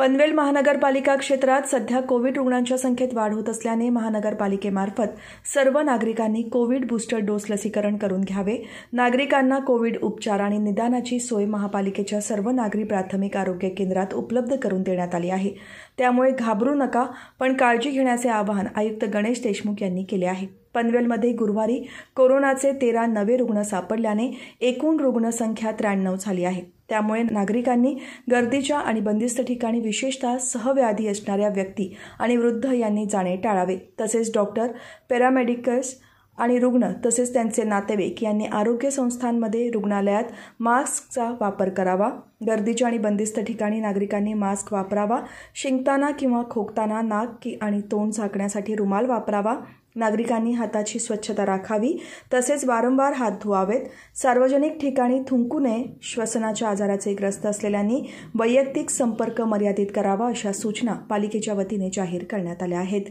पनवेल महानगरपालिका क्षेत्रात सध्या कोविड रुग्णांच्या संख्येत वाढ होत असल्याने महानगरपालिकेमार्फत सर्व नागरिकांनी कोविड बूस्टर डोस लसीकरण करून घ्यावे नागरिकांना कोविड उपचार आणि निदानाची सोय महापालिकेच्या सर्व नागरी प्राथमिक आरोग्य केंद्रात उपलब्ध करून देण्यात आली आहे त्यामुळे घाबरू नका पण काळजी घेण्याचे आवाहन आयुक्त गणेश देशमुख यांनी केले आहे पनवेलमध्ये गुरुवारी कोरोनाचे तेरा नवे रुग्ण सापडल्याने एकूण रुग्णसंख्या त्र्याण्णव झाली आहे त्यामुळे नागरिकांनी गर्दीच्या आणि बंदिस्त ठिकाणी विशेषतः सहव्याधी असणाऱ्या व्यक्ती आणि वृद्ध यांनी जाणे टाळावे तसेच डॉक्टर पॅरामेडिकल्स आणि रुग्ण तसेच त्यांचे नातेवाईक यांनी आरोग्य संस्थांमध्ये रुग्णालयात मास्कचा वापर करावा गर्दीच्या आणि बंदिस्त ठिकाणी नागरिकांनी मास्क वापरावा शिंकताना किंवा खोकताना नाक की आणि तोंड झाकण्यासाठी रुमाल वापरावा नागरिकांनी हाताची स्वच्छता राखावी तसेच वारंवार हात धुवावेत सार्वजनिक ठिकाणी थुंकू नये श्वसनाच्या आजाराचे ग्रस्त असलेल्यांनी वैयक्तिक संपर्क मर्यादित करावा अशा सूचना पालिकेच्या वतीने जाहीर करण्यात आल्या आहेत